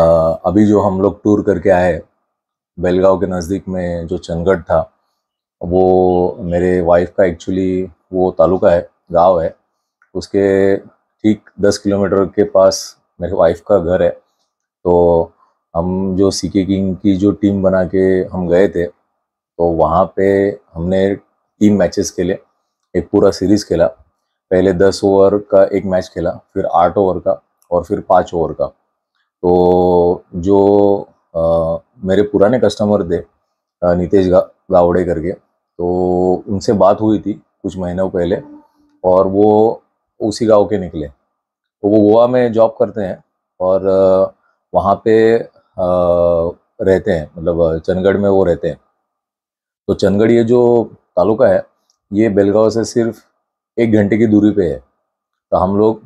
आ, अभी जो हम लोग टूर करके आए बेलगांव के नज़दीक में जो चंदगढ़ था वो मेरे वाइफ का एक्चुअली वो तालुका है गांव है उसके ठीक दस किलोमीटर के पास मेरे वाइफ का घर है तो हम जो सी के किंग की जो टीम बना के हम गए थे तो वहाँ पे हमने तीन मैचेस खेले एक पूरा सीरीज़ खेला पहले दस ओवर का एक मैच खेला फिर आठ ओवर का और फिर पाँच ओवर का तो जो आ, मेरे पुराने कस्टमर थे नितेश गा, गावड़े करके तो उनसे बात हुई थी कुछ महीनों पहले और वो उसी गांव के निकले तो वो गोवा में जॉब करते हैं और वहाँ पे रहते हैं मतलब चंदगढ़ में वो रहते हैं तो चंदगढ़ ये जो तालुका है ये बेलगांव से सिर्फ एक घंटे की दूरी पे है तो हम लोग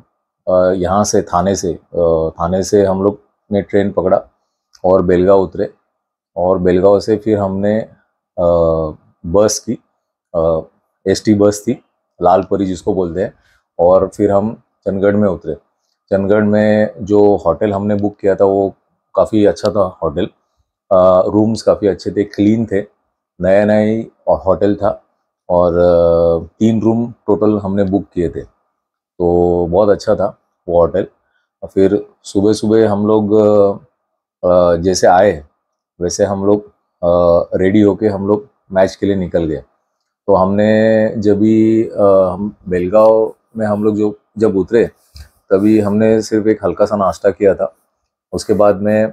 यहाँ से थाने से थाने से हम लोग ने ट्रेन पकड़ा और बेलगांव उतरे और बेलगांव से फिर हमने बस की एसटी बस थी लाल परी जिसको बोलते हैं और फिर हम चंदगढ़ में उतरे चंदगढ़ में जो होटल हमने बुक किया था वो काफ़ी अच्छा था होटल रूम्स काफ़ी अच्छे थे क्लीन थे नया नया होटल था और तीन रूम टोटल हमने बुक किए थे तो बहुत अच्छा था वो होटल और फिर सुबह सुबह हम लोग जैसे आए वैसे हम लोग रेडी होके हम लोग मैच के लिए निकल गए तो हमने जब भी हम बेलगांव में हम लोग जो जब उतरे तभी हमने सिर्फ एक हल्का सा नाश्ता किया था उसके बाद में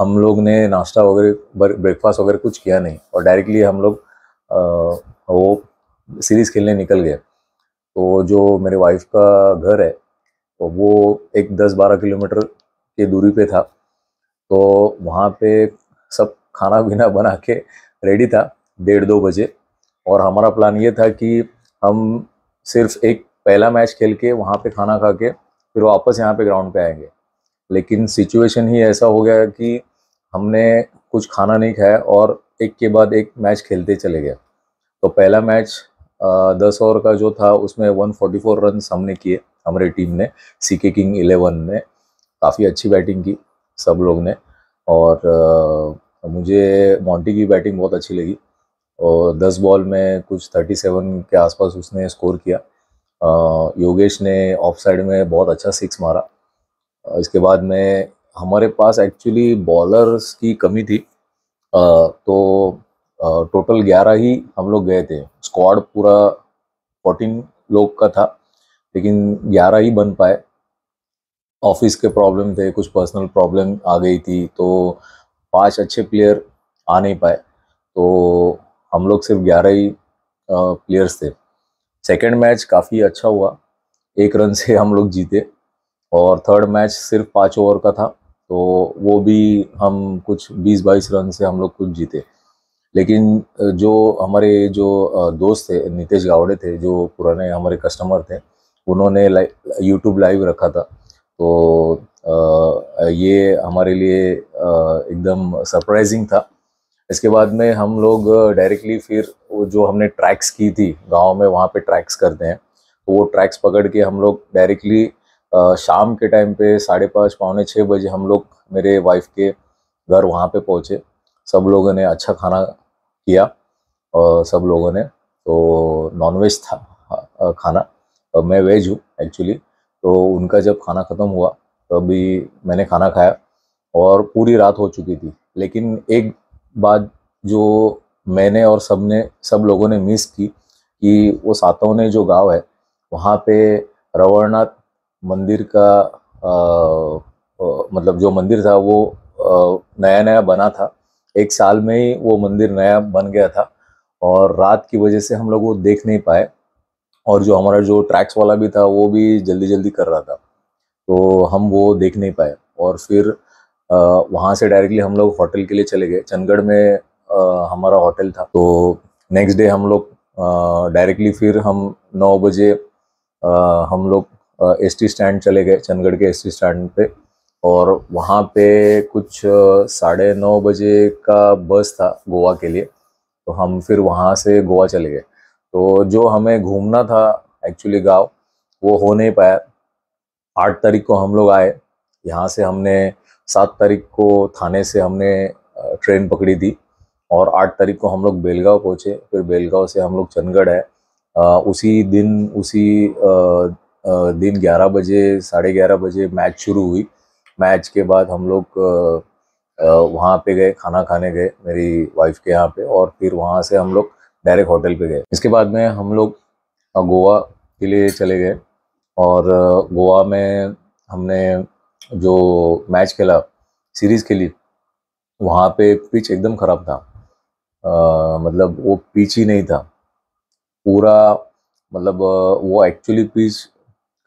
हम लोग ने नाश्ता वगैरह ब्रेकफास्ट वगैरह कुछ किया नहीं और डायरेक्टली हम लोग वो सीरीज़ खेलने निकल गए तो जो मेरे वाइफ का घर है तो वो एक दस बारह किलोमीटर की दूरी पे था तो वहाँ पे सब खाना पीना बना के रेडी था डेढ़ दो बजे और हमारा प्लान ये था कि हम सिर्फ एक पहला मैच खेल के वहाँ पे खाना खा के फिर वापस यहाँ पे ग्राउंड पे आएंगे लेकिन सिचुएशन ही ऐसा हो गया कि हमने कुछ खाना नहीं खाया और एक के बाद एक मैच खेलते चले गए तो पहला मैच दस ओवर का जो था उसमें 144 रन हमने किए हमारी टीम ने सी के किंग इलेवन ने काफ़ी अच्छी बैटिंग की सब लोग ने और आ, मुझे मॉन्टी की बैटिंग बहुत अच्छी लगी और दस बॉल में कुछ थर्टी सेवन के आसपास उसने स्कोर किया आ, योगेश ने ऑफ साइड में बहुत अच्छा सिक्स मारा इसके बाद में हमारे पास एक्चुअली बॉलर्स की कमी थी आ, तो टोटल ग्यारह ही हम लोग गए थे स्क्वाड पूरा फोर्टीन लोग का था लेकिन ग्यारह ही बन पाए ऑफिस के प्रॉब्लम थे कुछ पर्सनल प्रॉब्लम आ गई थी तो पांच अच्छे प्लेयर आ नहीं पाए तो हम लोग सिर्फ ग्यारह ही प्लेयर्स थे सेकेंड मैच काफ़ी अच्छा हुआ एक रन से हम लोग जीते और थर्ड मैच सिर्फ पाँच ओवर का था तो वो भी हम कुछ बीस बाईस रन से हम लोग कुछ जीते लेकिन जो हमारे जो दोस्त थे नितेश गावड़े थे जो पुराने हमारे कस्टमर थे उन्होंने यूट्यूब लाइव रखा था तो आ, ये हमारे लिए एकदम सरप्राइजिंग था इसके बाद में हम लोग डायरेक्टली फिर वो जो हमने ट्रैक्स की थी गांव में वहाँ पे ट्रैक्स करते हैं तो वो ट्रैक्स पकड़ के हम लोग डायरेक्टली शाम के टाइम पे साढ़े पाँच पौने छः बजे हम लोग मेरे वाइफ के घर वहाँ पे पहुँचे सब लोगों ने अच्छा खाना किया और सब लोगों ने तो नॉनवेज था हाँ, खाना मैं वेज हूँ एक्चुअली तो उनका जब खाना ख़त्म हुआ तभी तो मैंने खाना खाया और पूरी रात हो चुकी थी लेकिन एक बात जो मैंने और सब ने सब लोगों ने मिस की कि वो ने जो गांव है वहाँ पे रवरनाथ मंदिर का आ, आ, मतलब जो मंदिर था वो आ, नया नया बना था एक साल में ही वो मंदिर नया बन गया था और रात की वजह से हम लोग वो देख नहीं पाए और जो हमारा जो ट्रैक्स वाला भी था वो भी जल्दी जल्दी कर रहा था तो हम वो देख नहीं पाए और फिर वहाँ से डायरेक्टली हम लोग होटल के लिए चले गए चंदगढ़ में आ, हमारा होटल था तो नेक्स्ट डे हम लोग डायरेक्टली फिर हम नौ बजे आ, हम लोग एस टी स्टैंड चले गए चंदगढ़ के एस टी स्टैंड पे और वहाँ पे कुछ साढ़े नौ बजे का बस था गोवा के लिए तो हम फिर वहाँ से गोवा चले गए तो जो हमें घूमना था एक्चुअली गांव वो हो नहीं पाया आठ तारीख को हम लोग आए यहाँ से हमने सात तारीख को थाने से हमने ट्रेन पकड़ी थी और आठ तारीख को हम लोग बेलगांव पहुँचे फिर बेलगांव से हम लोग चंदगढ़ आए उसी दिन उसी आ, दिन ग्यारह बजे साढ़े ग्यारह बजे मैच शुरू हुई मैच के बाद हम लोग वहाँ पे गए खाना खाने गए मेरी वाइफ के यहाँ पे और फिर वहाँ से हम लोग डायरेक्ट होटल पे गए इसके बाद में हम लोग गोवा के लिए चले गए और गोवा में हमने जो मैच खेला सीरीज़ खेली वहाँ पे पिच एकदम ख़राब था आ, मतलब वो पिच ही नहीं था पूरा मतलब वो एक्चुअली पिच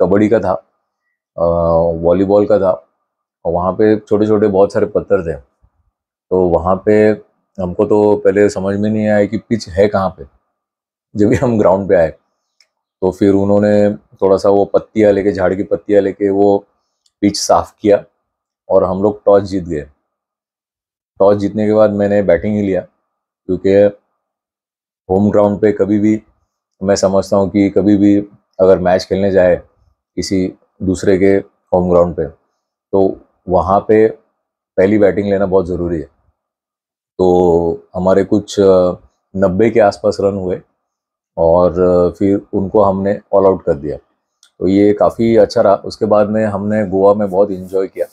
कबड्डी का था वॉलीबॉल का था और वहाँ पे छोटे छोटे बहुत सारे पत्थर थे तो वहाँ पे हमको तो पहले समझ में नहीं आया कि पिच है कहाँ पे जब भी हम ग्राउंड पे आए तो फिर उन्होंने थोड़ा सा वो पत्तियाँ लेके झाड़ की पत्तियाँ लेके वो पिच साफ किया और हम लोग टॉस जीत गए टॉस जीतने के बाद मैंने बैटिंग ही लिया क्योंकि होम ग्राउंड पे कभी भी मैं समझता हूँ कि कभी भी अगर मैच खेलने जाए किसी दूसरे के होम ग्राउंड पे तो वहाँ पे पहली बैटिंग लेना बहुत ज़रूरी है तो हमारे कुछ नब्बे के आसपास रन हुए और फिर उनको हमने ऑल आउट कर दिया तो ये काफ़ी अच्छा रहा उसके बाद में हमने गोवा में बहुत इन्जॉय किया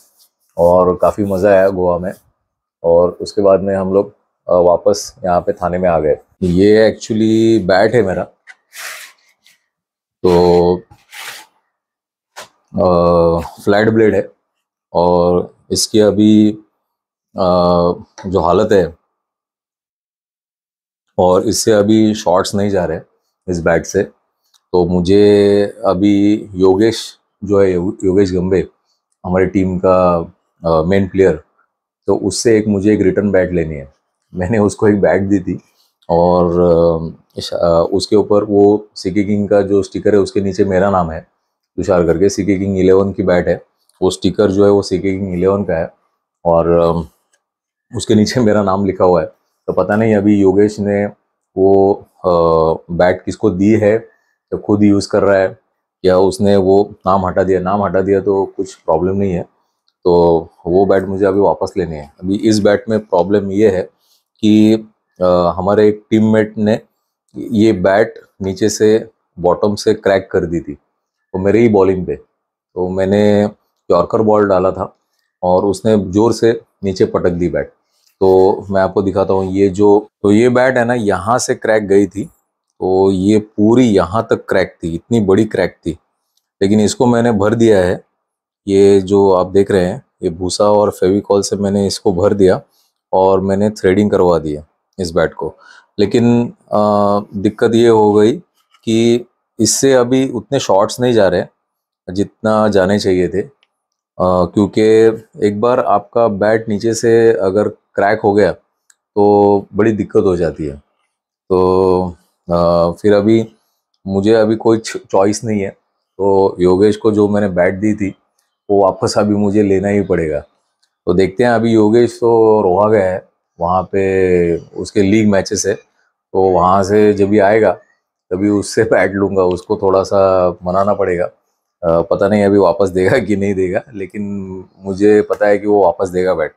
और काफ़ी मज़ा आया गोवा में और उसके बाद में हम लोग वापस यहाँ पे थाने में आ गए ये एक्चुअली बैट है मेरा तो फ्लैट ब्लेड है और इसकी अभी आ, जो हालत है और इससे अभी शॉर्ट्स नहीं जा रहे इस बैट से तो मुझे अभी योगेश जो है योगेश गंबे हमारी टीम का मेन प्लेयर तो उससे एक मुझे एक रिटर्न बैट लेनी है मैंने उसको एक बैट दी थी और उसके ऊपर वो सिकी किंग का जो स्टिकर है उसके नीचे मेरा नाम है तुषार करके सिकी किंग इलेवन की बैट है वो स्टिकर जो है वो सिकी किंग इलेवन का है और उसके नीचे मेरा नाम लिखा हुआ है तो पता नहीं अभी योगेश ने वो बैट किसको दी है तो खुद यूज़ कर रहा है या उसने वो नाम हटा दिया नाम हटा दिया तो कुछ प्रॉब्लम नहीं है तो वो बैट मुझे अभी वापस लेनी है अभी इस बैट में प्रॉब्लम ये है कि आ, हमारे एक टीममेट ने ये बैट नीचे से बॉटम से क्रैक कर दी थी तो मेरे ही बॉलिंग पे तो मैंने यॉर्कर बॉल डाला था और उसने ज़ोर से नीचे पटक दी बैट तो मैं आपको दिखाता हूँ ये जो तो ये बैट है ना यहाँ से क्रैक गई थी तो ये पूरी यहाँ तक क्रैक थी इतनी बड़ी क्रैक थी लेकिन इसको मैंने भर दिया है ये जो आप देख रहे हैं ये भूसा और फेविकॉल से मैंने इसको भर दिया और मैंने थ्रेडिंग करवा दिया इस बैट को लेकिन आ, दिक्कत ये हो गई कि इससे अभी उतने शॉट्स नहीं जा रहे जितना जाने चाहिए थे क्योंकि एक बार आपका बैट नीचे से अगर क्रैक हो गया तो बड़ी दिक्कत हो जाती है तो आ, फिर अभी मुझे अभी कोई चॉइस नहीं है तो योगेश को जो मैंने बैट दी थी वो वापस अभी मुझे लेना ही पड़ेगा तो देखते हैं अभी योगेश तो रोहा गया है वहाँ पे उसके लीग मैचेस है तो वहाँ से जब भी आएगा तभी उससे बैट लूँगा उसको थोड़ा सा मनाना पड़ेगा आ, पता नहीं अभी वापस देगा कि नहीं देगा लेकिन मुझे पता है कि वो वापस देगा बैट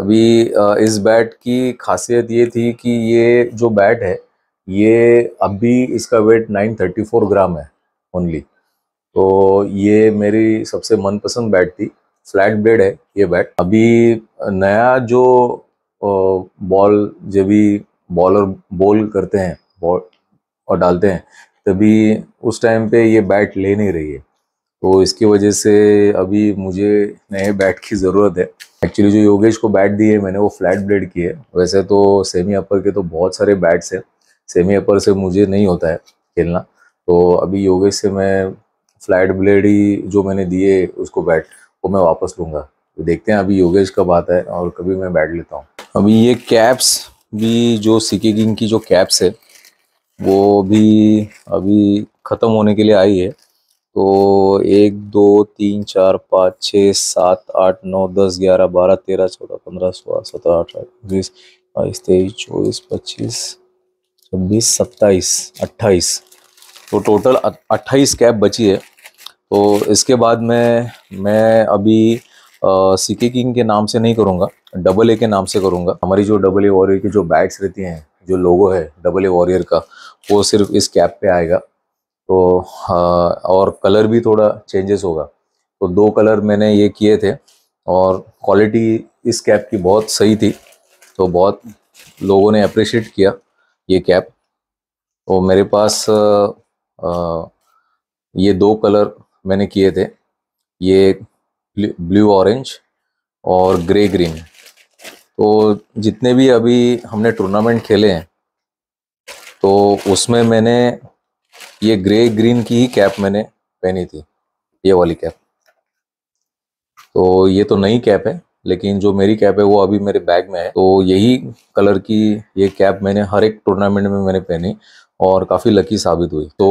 अभी इस बैट की खासियत ये थी कि ये जो बैट है ये अभी इसका वेट 934 ग्राम है ओनली तो ये मेरी सबसे मनपसंद बैट थी फ्लैट ब्लेड है ये बैट अभी नया जो बॉल जब भी बॉलर बॉल करते हैं बॉल और डालते हैं तभी उस टाइम पे ये बैट ले नहीं रही है तो इसकी वजह से अभी मुझे नए बैट की ज़रूरत है एक्चुअली जो योगेश को बैट दिए है मैंने वो फ्लैट ब्लेड की है वैसे तो सेमी अपर के तो बहुत सारे बैट्स हैं सेमी अपर से मुझे नहीं होता है खेलना तो अभी योगेश से मैं फ्लैट ब्लेड ही जो मैंने दिए उसको बैट वो मैं वापस लूँगा तो देखते हैं अभी योगेश कब आता है और कभी मैं बैट लेता हूँ अभी ये कैप्स भी जो सिकी किंग की जो कैप्स है वो भी अभी ख़त्म होने के लिए आई है तो एक दो तीन चार पाँच छः सात आठ नौ दस ग्यारह बारह तेरह चौदह पंद्रह सोलह सत्रह अठारह उन्नीस बाईस तेईस चौबीस पच्चीस छब्बीस सत्ताईस अट्ठाईस तो टोटल अट्ठाईस कैब बची है तो इसके बाद में मैं अभी सीके किंग के नाम से नहीं करूँगा डबल ए के नाम से करूँगा हमारी जो डबल ए वॉरियर की जो बैग्स रहती हैं जो लोगो है डबल ए वॉरियर का वो सिर्फ इस कैब पे आएगा तो हाँ, और कलर भी थोड़ा चेंजेस होगा तो दो कलर मैंने ये किए थे और क्वालिटी इस कैप की बहुत सही थी तो बहुत लोगों ने अप्रिशिएट किया ये कैप तो मेरे पास आ, ये दो कलर मैंने किए थे ये ब्लू ऑरेंज और ग्रे ग्रीन तो जितने भी अभी हमने टूर्नामेंट खेले हैं तो उसमें मैंने ये ग्रे ग्रीन की ही कैप मैंने पहनी थी ये वाली कैप तो ये तो नई कैप है लेकिन जो मेरी कैप है वो अभी मेरे बैग में है तो यही कलर की ये कैप मैंने हर एक टूर्नामेंट में मैंने पहनी और काफ़ी लकी साबित हुई तो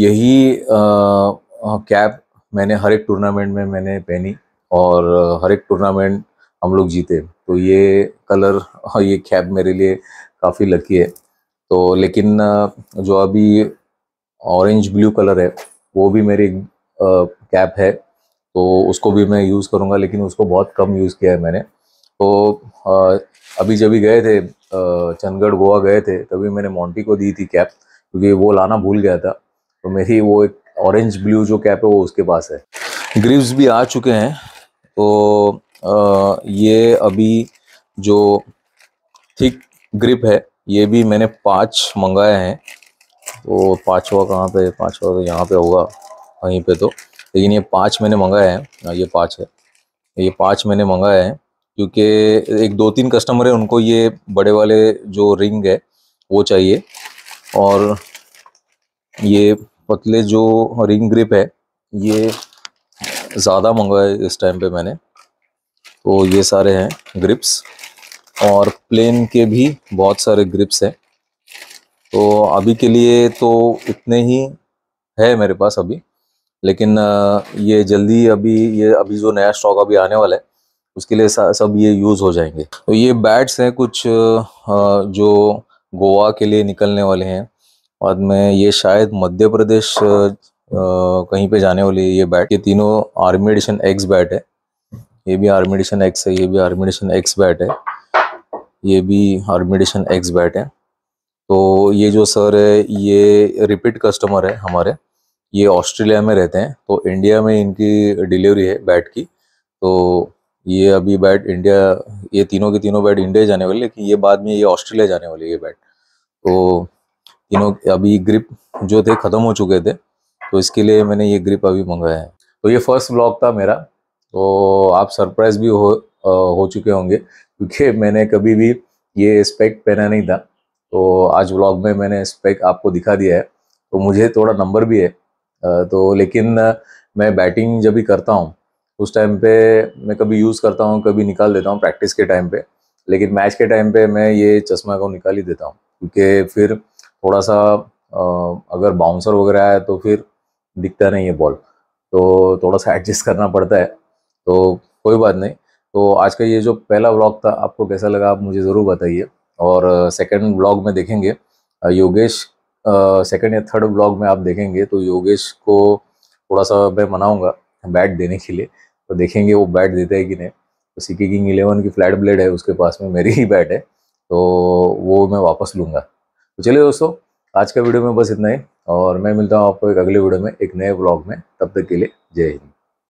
यही आ, कैप मैंने हर एक टूर्नामेंट में मैंने पहनी और हर एक टूर्नामेंट हम लोग जीते तो ये कलर हाँ, ये कैप मेरे लिए काफ़ी लकी है तो लेकिन जो अभी ऑरेंज ब्लू कलर है वो भी मेरी कैप है तो उसको भी मैं यूज़ करूँगा लेकिन उसको बहुत कम यूज़ किया है मैंने तो आ, अभी जब भी गए थे चंदगढ़ गोवा गए थे तभी मैंने मोंटी को दी थी कैप क्योंकि वो लाना भूल गया था तो मेरी वो एक ऑरेंज ब्लू जो कैप है वो उसके पास है ग्रीव्स भी आ चुके हैं तो आ, ये अभी जो थिक ग्रिप है ये भी मैंने पाँच मंगाए हैं तो पाँचवा कहाँ पे पाँचवा तो यहाँ पे होगा कहीं पे तो लेकिन ये पाँच मैंने मंगाए हैं हाँ, ये पाँच है ये पाँच मैंने मंगाए हैं क्योंकि एक दो तीन कस्टमर हैं उनको ये बड़े वाले जो रिंग है वो चाहिए और ये पतले जो रिंग ग्रिप है ये ज़्यादा मंगाए इस टाइम पे मैंने तो ये सारे हैं ग्रिप्स और प्लेन के भी बहुत सारे ग्रिप्स हैं तो अभी के लिए तो इतने ही है मेरे पास अभी लेकिन ये जल्दी अभी ये अभी जो नया स्टॉक अभी आने वाला है उसके लिए सब ये यूज़ हो जाएंगे तो ये बैट्स हैं कुछ जो गोवा के लिए निकलने वाले हैं बाद में ये शायद मध्य प्रदेश कहीं पे जाने वाली है ये बैट ये तीनों आर्मी एडिशन एक्स बैट है ये भी आर्मी एडिशन एक्स है ये भी आर्मी एडिशन एक्स बैट है ये भी आर्मी एडिशन एक्स बैट है तो ये जो सर है ये रिपीट कस्टमर है हमारे ये ऑस्ट्रेलिया में रहते हैं तो इंडिया में इनकी डिलीवरी है बैट की तो ये अभी बैट इंडिया ये तीनों के तीनों बैट इंडिया जाने वाले लेकिन ये बाद में ये ऑस्ट्रेलिया जाने वाले ये बैट तो तीनों अभी ग्रिप जो थे ख़त्म हो चुके थे तो इसके लिए मैंने ये ग्रिप अभी मंगाया है तो ये फर्स्ट ब्लॉग था मेरा तो आप सरप्राइज भी हो आ, हो चुके होंगे क्योंकि मैंने कभी भी ये स्पेक्ट पहना नहीं था तो आज व्लॉग में मैंने स्पेक आपको दिखा दिया है तो मुझे थोड़ा नंबर भी है तो लेकिन मैं बैटिंग जब भी करता हूँ उस टाइम पे मैं कभी यूज़ करता हूँ कभी निकाल देता हूँ प्रैक्टिस के टाइम पे लेकिन मैच के टाइम पे मैं ये चश्मा को निकाल ही देता हूँ क्योंकि फिर थोड़ा सा अगर बाउंसर वगैरह आया तो फिर दिखता नहीं है बॉल तो थोड़ा सा एडजस्ट करना पड़ता है तो कोई बात नहीं तो आज का ये जो पहला व्लॉग था आपको कैसा लगा आप मुझे ज़रूर बताइए और सेकंड ब्लॉग में देखेंगे योगेश सेकंड या थर्ड ब्लॉग में आप देखेंगे तो योगेश को थोड़ा सा मैं मनाऊंगा बैट देने के लिए तो देखेंगे वो बैट देता है कि नहीं तो सी के किंग इलेवन की फ्लैट ब्लेड है उसके पास में मेरी ही बैट है तो वो मैं वापस लूँगा तो चलिए दोस्तों आज का वीडियो में बस इतना ही और मैं मिलता हूँ आपको एक अगले वीडियो में एक नए ब्लॉग में तब तक के लिए जय हिंद